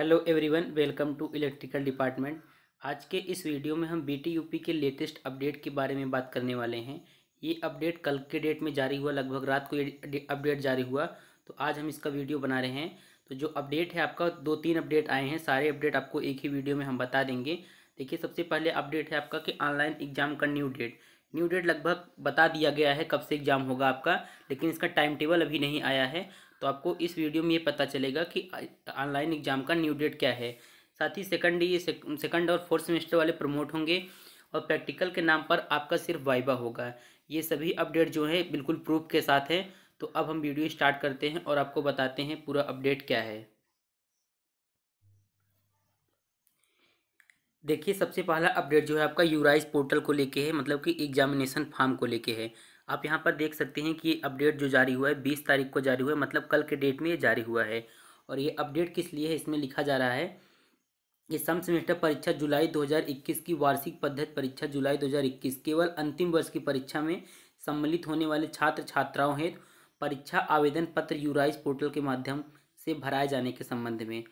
hello everyone welcome to electrical department आज के इस वीडियो में हम बीटीयूपी के लेटेस्ट अपडेट के बारे में बात करने वाले हैं ये अपडेट कल के डेट में जारी हुआ लगभग रात को ये अपडेट जारी हुआ तो आज हम इसका वीडियो बना रहे हैं तो जो अपडेट है आपका दो तीन अपडेट आए हैं सारे अपडेट आपको एक ही वीडियो में हम बता देंगे देखिए सबसे पहले अपडेट है आपका कि ऑनलाइन एग्जाम का न्यू डेट न्यू डेट लगभग बता दिया गया है कब से एग्ज़ाम होगा आपका लेकिन इसका टाइम टेबल अभी नहीं आया है तो आपको इस वीडियो में ये पता चलेगा कि ऑनलाइन एग्जाम का न्यू डेट क्या है साथ ही सेकंड ये सेकंड और फोर्थ सेमेस्टर वाले प्रमोट होंगे और प्रैक्टिकल के नाम पर आपका सिर्फ वाइबा होगा ये सभी अपडेट जो है बिल्कुल प्रूफ के साथ हैं तो अब हम वीडियो स्टार्ट करते हैं और आपको बताते हैं पूरा अपडेट क्या है देखिए सबसे पहला अपडेट जो है आपका यूराइज पोर्टल को लेके है मतलब कि एग्जामिनेशन फॉर्म को लेके है आप यहाँ पर देख सकते हैं कि अपडेट जो जारी हुआ है बीस तारीख को जारी हुआ है मतलब कल के डेट में ये जारी हुआ है और ये अपडेट किस लिए है इसमें लिखा जा रहा है ये सम सेमेस्टर परीक्षा जुलाई 2021 की वार्षिक पद्धति परीक्षा जुलाई 2021 केवल अंतिम वर्ष की परीक्षा में सम्मिलित होने वाले छात्र छात्राओं हेतु परीक्षा आवेदन पत्र यूराइज पोर्टल के माध्यम से भराए जाने के संबंध में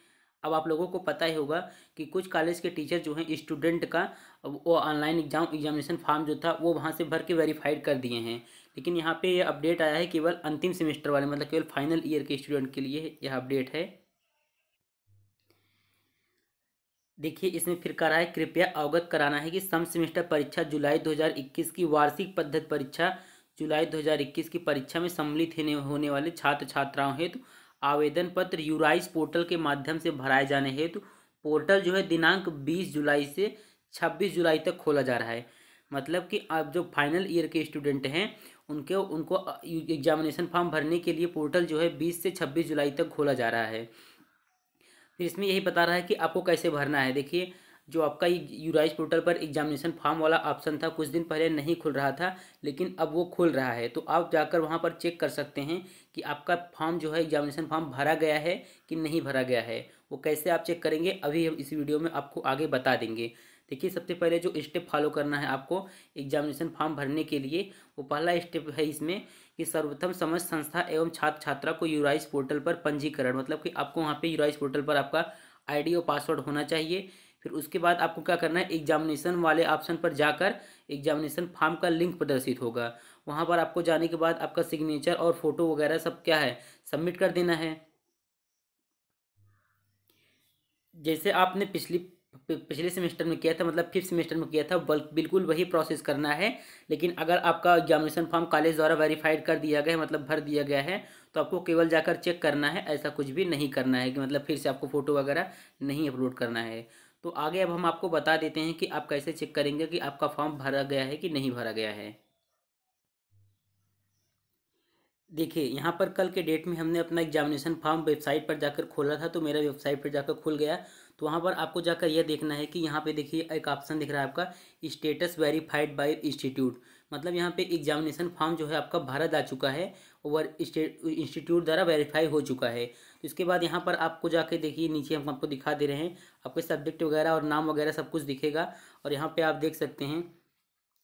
अब आप लोगों को पता ही होगा कि कुछ कॉलेज के टीचर जो हैं स्टूडेंट का वो ऑनलाइन एग्जाम एग्जामिनेशन फॉर्म जो था वो वहाँ से भर के वेरीफाइड कर दिए हैं लेकिन यहाँ पे ये अपडेट आया है केवल अंतिम सेमेस्टर वाले मतलब केवल फाइनल ईयर के स्टूडेंट के लिए यह अपडेट है देखिए इसमें फिर कह रहा है कृपया अवगत कराना है कि सम सेमेस्टर परीक्षा जुलाई दो की वार्षिक पद्धत परीक्षा जुलाई 2021 की परीक्षा में सम्मिलित होने वाले छात्र छात्राओं हेतु तो आवेदन पत्र यूराइस पोर्टल के माध्यम से भराए जाने हेतु पोर्टल जो है दिनांक बीस जुलाई से छब्बीस जुलाई तक खोला जा रहा है मतलब कि आप जो फाइनल ईयर के स्टूडेंट हैं उनके उनको एग्जामिनेशन फॉर्म भरने के लिए पोर्टल जो है बीस से छब्बीस जुलाई तक खोला जा रहा है फिर इसमें यही बता रहा है कि आपको कैसे भरना है देखिए जो आपका यूराइज पोर्टल पर एग्जामिनेशन फॉर्म वाला ऑप्शन था कुछ दिन पहले नहीं खुल रहा था लेकिन अब वो खुल रहा है तो आप जाकर वहाँ पर चेक कर सकते हैं कि आपका फॉर्म जो है एग्जामिनेशन फॉर्म भरा गया है कि नहीं भरा गया है वो कैसे आप चेक करेंगे अभी हम इस वीडियो में आपको आगे बता देंगे देखिए सबसे पहले जो स्टेप फॉलो करना है आपको एग्जामिनेशन फॉर्म भरने के लिए वो पहला स्टेप है इसमें कि सर्वप्रथम समझ संस्था एवं छात्र छात्रा को यूराइज पोर्टल पर पंजीकरण मतलब कि आपको वहाँ पे यूराइज पोर्टल पर आपका आईडी और पासवर्ड होना चाहिए फिर उसके बाद आपको क्या करना है एग्जामिनेशन वाले ऑप्शन पर जाकर एग्जामिनेशन फॉर्म का लिंक प्रदर्शित होगा वहाँ पर आपको जाने के बाद आपका सिग्नेचर और फोटो वगैरह सब क्या है सबमिट कर देना है जैसे आपने पिछली पिछले सेमेस्टर में किया था मतलब फिफ्थ सेमेस्टर में किया था बिल्कुल वही प्रोसेस करना है लेकिन अगर आपका एग्जामिनेशन फॉर्म कॉलेज द्वारा वेरीफाइड कर दिया गया है मतलब भर दिया गया है तो आपको केवल जाकर चेक करना है ऐसा कुछ भी नहीं करना है कि मतलब फिर से आपको फ़ोटो वगैरह नहीं अपलोड करना है तो आगे अब हम आपको बता देते हैं कि आप कैसे चेक करेंगे कि आपका फॉर्म भरा गया है कि नहीं भरा गया है देखिए यहाँ पर कल के डेट में हमने अपना एग्जामिनेशन फॉर्म वेबसाइट पर जाकर खोला था तो मेरा वेबसाइट पर जाकर खुल गया तो वहाँ पर आपको जाकर यह देखना है कि यहाँ पे देखिए एक ऑप्शन दिख रहा है आपका स्टेटस वेरीफाइड बाय इंस्टीट्यूट मतलब यहाँ पे एग्जामिनेशन फॉर्म जो है आपका भारत आ चुका है और इंस्टीट्यूट द्वारा वेरीफाई हो चुका है तो इसके बाद यहाँ पर आपको जाके देखिए नीचे हम आपको दिखा दे रहे हैं आपके सब्जेक्ट वगैरह और नाम वगैरह सब कुछ दिखेगा और यहाँ पर आप देख सकते हैं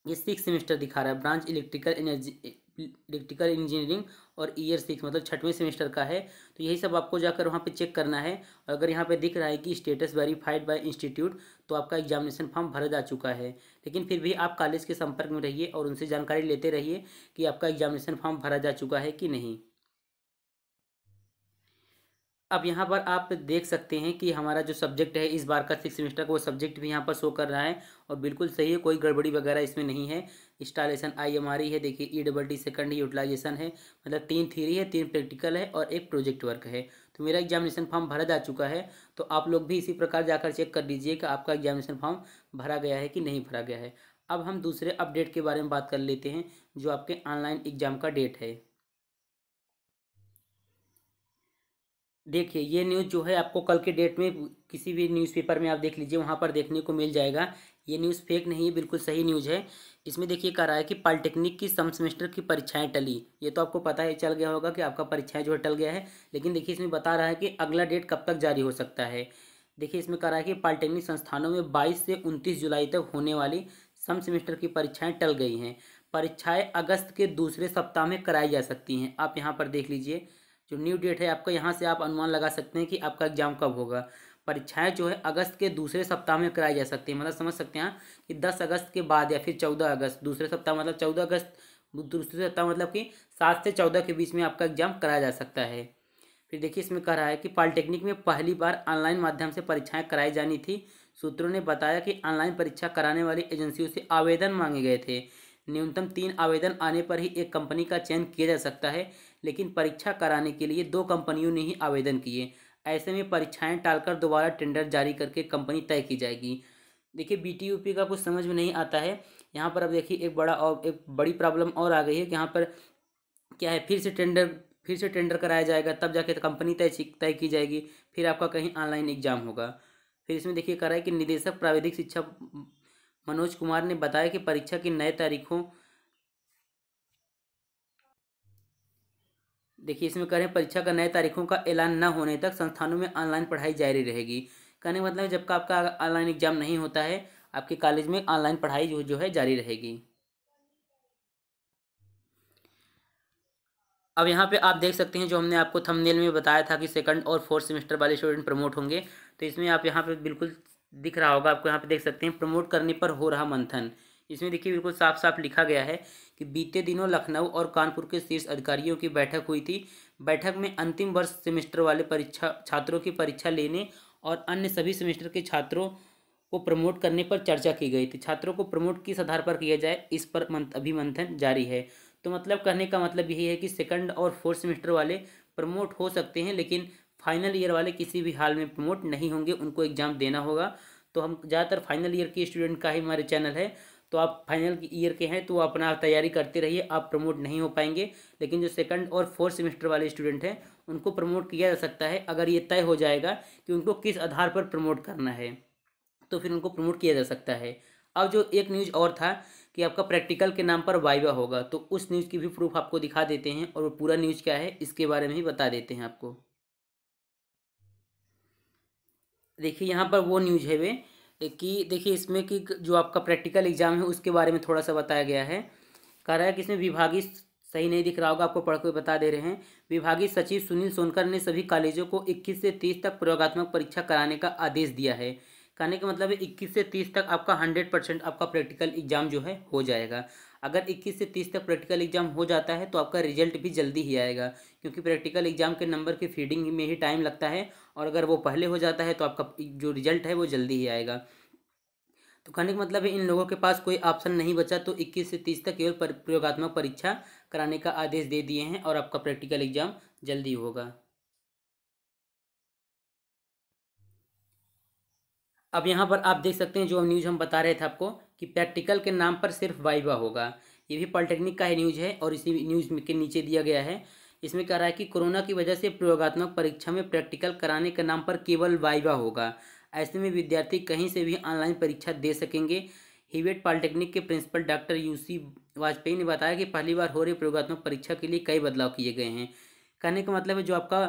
ये सिक्स सेमेस्टर दिखा रहा है branch electrical energy electrical engineering और ईयर सिक्स मतलब छठवें सेमेस्टर का है तो यही सब आपको जाकर वहाँ पे चेक करना है और अगर यहाँ पे दिख रहा है कि स्टेटस वेरीफाइड बाय इंस्टीट्यूट तो आपका एग्जामिनेशन फॉर्म भरा जा चुका है लेकिन फिर भी आप कॉलेज के संपर्क में रहिए और उनसे जानकारी लेते रहिए कि आपका एग्जामिनेशन फॉर्म भरा जा चुका है कि नहीं अब यहाँ पर आप देख सकते हैं कि हमारा जो सब्जेक्ट है इस बार का सिक्स सेमेस्टर का वो सब्जेक्ट भी यहाँ पर शो कर रहा है और बिल्कुल सही है कोई गड़बड़ी वगैरह इसमें नहीं है installation I M R E है देखिए E double D second utilization है मतलब तीन थीरी है तीन प्रैक्टिकल है और एक प्रोजेक्ट वर्क है तो मेरा एग्जामिनेशन फॉर्म भरा जा चुका है तो आप लोग भी इसी प्रकार जाकर चेक कर लीजिए कि आपका एग्जामिनेशन फॉर्म भरा गया है कि नहीं भरा गया है अब हम दूसरे अपडेट के बारे में बात कर लेते हैं जो आपके ऑनलाइन एग्जाम का डेट है देखिए ये न्यूज़ जो है आपको कल के डेट में किसी भी न्यूज़पेपर में आप देख लीजिए वहाँ पर देखने को मिल जाएगा ये न्यूज़ फेक नहीं है बिल्कुल सही न्यूज़ है इसमें देखिए कह रहा है कि पॉलिटेक्निक की सम सेमेस्टर की परीक्षाएं टली ये तो आपको पता ही चल गया होगा कि आपका परीक्षाएं जो है टल गया है लेकिन देखिए इसमें बता रहा है कि अगला डेट कब तक जारी हो सकता है देखिए इसमें कह रहा है कि पॉलिटेक्निक संस्थानों में बाईस से उनतीस जुलाई तक होने वाली सम सेमेस्टर की परीक्षाएँ टल गई हैं परीक्षाएँ अगस्त के दूसरे सप्ताह में कराई जा सकती हैं आप यहाँ पर देख लीजिए जो न्यू डेट है आपका यहाँ से आप अनुमान लगा सकते हैं कि आपका एग्जाम कब होगा परीक्षाएं जो है अगस्त के दूसरे सप्ताह में कराई जा सकती है मतलब समझ सकते हैं कि दस अगस्त के बाद या फिर चौदह अगस्त दूसरे सप्ताह मतलब चौदह अगस्त दूसरे सप्ताह मतलब कि सात से चौदह के बीच में आपका एग्जाम कराया जा सकता है फिर देखिए इसमें कह रहा है कि पॉलिटेक्निक में पहली बार ऑनलाइन माध्यम से परीक्षाएँ कराई जानी थी सूत्रों ने बताया कि ऑनलाइन परीक्षा कराने वाली एजेंसियों से आवेदन मांगे गए थे न्यूनतम तीन आवेदन आने पर ही एक कंपनी का चयन किया जा सकता है लेकिन परीक्षा कराने के लिए दो कंपनियों ने ही आवेदन किए ऐसे में परीक्षाएं टालकर दोबारा टेंडर जारी करके कंपनी तय की जाएगी देखिए बी का कुछ समझ में नहीं आता है यहाँ पर अब देखिए एक बड़ा और एक बड़ी प्रॉब्लम और आ गई है कि यहाँ पर क्या है फिर से टेंडर फिर से टेंडर कराया जाएगा तब जाके तो कंपनी तय तय की जाएगी फिर आपका कहीं ऑनलाइन एग्जाम होगा फिर इसमें देखिए करा है कि निदेशक प्राविधिक शिक्षा मनोज कुमार ने बताया कि परीक्षा की नए तारीखों देखिए इसमें करें परीक्षा का नए तारीखों का ऐलान न होने तक संस्थानों में ऑनलाइन पढ़ाई जारी रहेगी कहने का मतलब जब का आपका ऑनलाइन एग्जाम नहीं होता है आपके कॉलेज में ऑनलाइन पढ़ाई जो जो है जारी रहेगी अब यहाँ पे आप देख सकते हैं जो हमने आपको थंबनेल में बताया था कि सेकंड और फोर्थ सेमेस्टर वाले स्टूडेंट प्रमोट होंगे तो इसमें आप यहाँ पे बिल्कुल दिख रहा होगा आपको यहाँ पे देख सकते हैं प्रमोट करने पर हो रहा मंथन इसमें देखिए बिल्कुल साफ साफ लिखा गया है कि बीते दिनों लखनऊ और कानपुर के शीर्ष अधिकारियों की बैठक हुई थी बैठक में अंतिम वर्ष सेमेस्टर वाले परीक्षा छात्रों की परीक्षा लेने और अन्य सभी सेमेस्टर के छात्रों को प्रमोट करने पर चर्चा की गई थी छात्रों को प्रमोट किस आधार पर किया जाए इस पर अभी मंथन जारी है तो मतलब कहने का मतलब यही है कि सेकंड और फोर्थ सेमेस्टर वाले प्रमोट हो सकते हैं लेकिन फाइनल ईयर वाले किसी भी हाल में प्रमोट नहीं होंगे उनको एग्ज़ाम देना होगा तो हम ज़्यादातर फाइनल ईयर के स्टूडेंट का ही हमारे चैनल है तो आप फाइनल ईयर के हैं तो अपना तैयारी करते रहिए आप प्रमोट नहीं हो पाएंगे लेकिन जो सेकंड और फोर्थ सेमेस्टर वाले स्टूडेंट हैं उनको प्रमोट किया जा सकता है अगर ये तय हो जाएगा कि उनको किस आधार पर प्रमोट करना है तो फिर उनको प्रमोट किया जा सकता है अब जो एक न्यूज़ और था कि आपका प्रैक्टिकल के नाम पर वाइवा होगा तो उस न्यूज़ की भी प्रूफ आपको दिखा देते हैं और वो पूरा न्यूज़ क्या है इसके बारे में ही बता देते हैं आपको देखिए यहाँ पर वो न्यूज है वे कि देखिए इसमें कि जो आपका प्रैक्टिकल एग्जाम है उसके बारे में थोड़ा सा बताया गया है कह रहा है कि इसमें विभागीय सही नहीं दिख रहा होगा आपको पढ़ के बता दे रहे हैं विभागीय सचिव सुनील सोनकर ने सभी कॉलेजों को 21 से 30 तक प्रयोगात्मक परीक्षा कराने का आदेश दिया है कहने का मतलब है इक्कीस से तीस तक आपका हंड्रेड परसेंट आपका प्रैक्टिकल एग्जाम जो है हो जाएगा अगर इक्कीस से तीस तक प्रैक्टिकल एग्जाम हो जाता है तो आपका रिजल्ट भी जल्दी ही आएगा क्योंकि प्रैक्टिकल एग्जाम के नंबर की फीडिंग में ही टाइम लगता है और अगर वो पहले हो जाता है तो आपका जो रिजल्ट है वो जल्दी ही आएगा तो कहने का मतलब है इन लोगों के पास कोई ऑप्शन नहीं बचा तो 21 से 30 तक केवल प्रयोगात्मक परीक्षा कराने का आदेश दे दिए हैं और आपका प्रैक्टिकल एग्जाम जल्दी होगा अब यहाँ पर आप देख सकते हैं जो न्यूज़ हम बता रहे थे आपको कि प्रैक्टिकल के नाम पर सिर्फ वाइवा होगा ये भी पॉलिटेक्निक का ही न्यूज़ है और इसी न्यूज़ के नीचे दिया गया है इसमें कह रहा है कि कोरोना की वजह से प्रयोगात्मक परीक्षा में प्रैक्टिकल कराने के नाम पर केवल वाइवा होगा ऐसे में विद्यार्थी कहीं से भी ऑनलाइन परीक्षा दे सकेंगे हिवेट पॉलिटेक्निक के प्रिंसिपल डॉक्टर यूसी वाजपेयी ने बताया कि पहली बार हो रही प्रयोगात्मक परीक्षा के लिए कई बदलाव किए गए हैं कहने का मतलब है जो आपका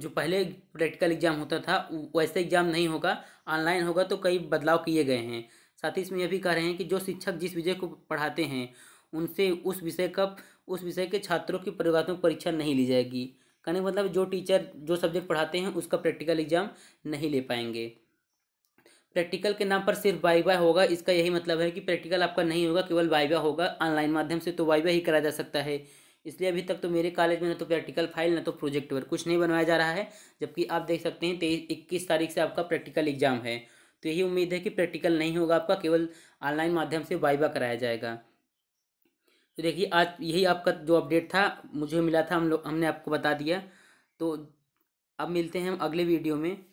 जो पहले प्रैक्टिकल एग्जाम होता था वैसे एग्जाम नहीं होगा ऑनलाइन होगा तो कई बदलाव किए गए हैं साथ ही इसमें यह भी कह रहे हैं कि जो शिक्षक जिस विषय को पढ़ाते हैं उनसे उस विषय का उस विषय के छात्रों की प्रयोगात्मक परीक्षा नहीं ली जाएगी कहने का मतलब जो टीचर जो सब्जेक्ट पढ़ाते हैं उसका प्रैक्टिकल एग्जाम नहीं ले पाएंगे प्रैक्टिकल के नाम पर सिर्फ वाई होगा इसका यही मतलब है कि प्रैक्टिकल आपका नहीं होगा केवल वाई होगा ऑनलाइन माध्यम से तो वाई ही कराया जा सकता है इसलिए अभी तक तो मेरे कॉलेज में ना तो प्रैक्टिकल फाइल ना तो प्रोजेक्ट वर्क कुछ नहीं बनवाया जा रहा है जबकि आप देख सकते हैं तेईस इक्कीस तारीख से आपका प्रैक्टिकल एग्जाम है तो यही उम्मीद है कि प्रैक्टिकल नहीं होगा आपका केवल ऑनलाइन माध्यम से वाई कराया जाएगा तो देखिए आज यही आपका जो अपडेट था मुझे मिला था हम लोग हमने आपको बता दिया तो अब मिलते हैं हम अगले वीडियो में